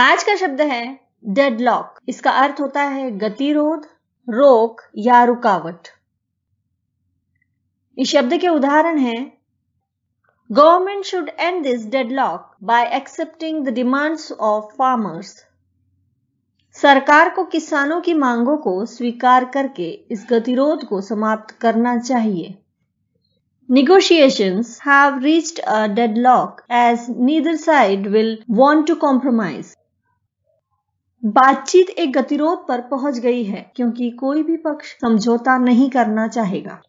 आज का शब्द है डेडलॉक इसका अर्थ होता है गतिरोध रोक या रुकावट इस शब्द के उदाहरण है government should end this deadlock by accepting the demands of farmers सरकार को किसानों की मांगों को स्वीकार करके इस गतिरोध को समाप्त करना चाहिए Negotiations have reached a deadlock as neither side will want to compromise. बातचीत एक गतिरोध पर पहुंच गई है क्योंकि कोई भी पक्ष समझौता नहीं करना चाहेगा